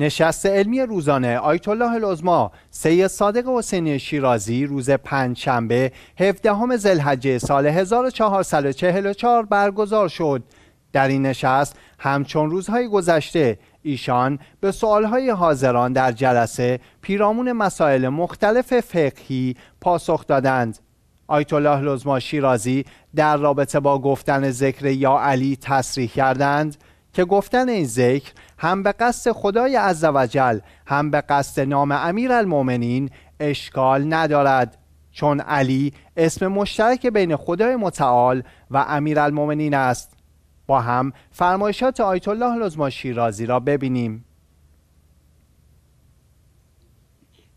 نشست علمی روزانه آیت الله العظما سید صادق حسینی شیرازی روز پنج شنبه 17 زلحجه سال 1444 برگزار شد در این نشست همچون روزهای گذشته ایشان به سوالهای حاضران در جلسه پیرامون مسائل مختلف فقهی پاسخ دادند آیت الله لزما شیرازی در رابطه با گفتن ذکر یا علی تصریح کردند که گفتن این ذکر هم به قصد خدای عزوجل هم به قصد نام امیر المومنین اشکال ندارد چون علی اسم مشترک بین خدای متعال و امیر المومنین است با هم فرمایشات آیت الله لزما شیرازی را ببینیم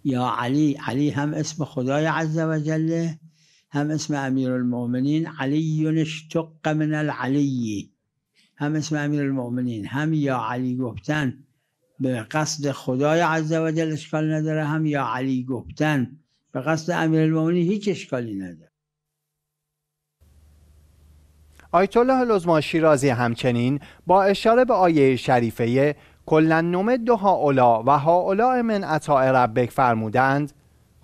یا علی علی هم اسم خدای عز و هم اسم امیر المومنین علی اشتق من العلیی هم اسم امیر المؤمنین هم یا علی گفتن به قصد خدای عز و جل اشکال نداره هم یا علی گفتن به قصد امیر المؤمنین هیچ اشکالی نداره آیت الله لزما شیرازی همچنین با اشاره به آیه شریفه کلا نومد دو اولا و اولا من عطاء ربک فرمودند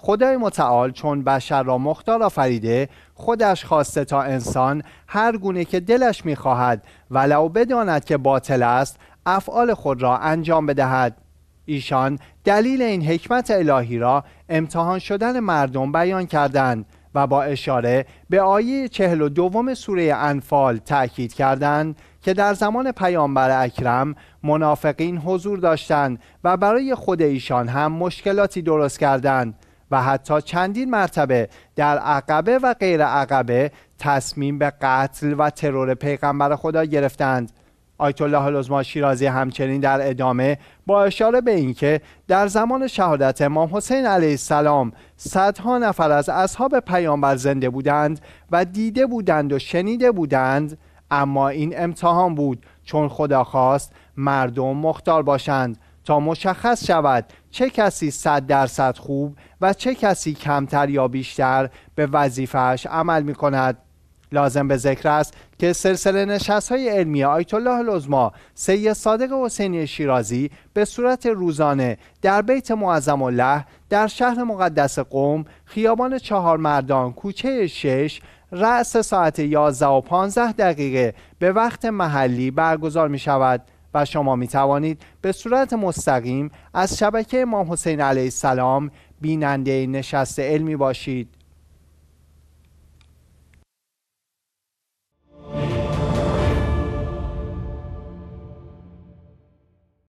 خدای متعال چون بشر را مختار آفریده خودش خواسته تا انسان هر گونه که دلش میخواهد ولو بداند که باطل است افعال خود را انجام بدهد ایشان دلیل این حکمت الهی را امتحان شدن مردم بیان کردند و با اشاره به آیه چهل و دوم سوره انفال تأکید کردند که در زمان پیامبر اکرم منافقین حضور داشتند و برای خود ایشان هم مشکلاتی درست کردند و حتی چندین مرتبه در عقبه و غیر عقبه تصمیم به قتل و ترور پیغمبر خدا گرفتند آیت الله العظما شیرازی همچنین در ادامه با اشاره به اینکه در زمان شهادت امام حسین علیه السلام صدها نفر از اصحاب پیامبر زنده بودند و دیده بودند و شنیده بودند اما این امتحان بود چون خدا خواست مردم مختار باشند تا مشخص شود چه کسی صد درصد خوب و چه کسی کمتر یا بیشتر به وظیفهش عمل می کند لازم به ذکر است که سلسله نشست های علمی آیت الله لزما سید صادق حسینی شیرازی به صورت روزانه در بیت معظم الله در شهر مقدس قوم خیابان چهار مردان کوچه شش رأس ساعت 11 و 15 دقیقه به وقت محلی برگزار می شود و شما می توانید به صورت مستقیم از شبکه امام حسین علیه السلام بیننده نشست علمی باشید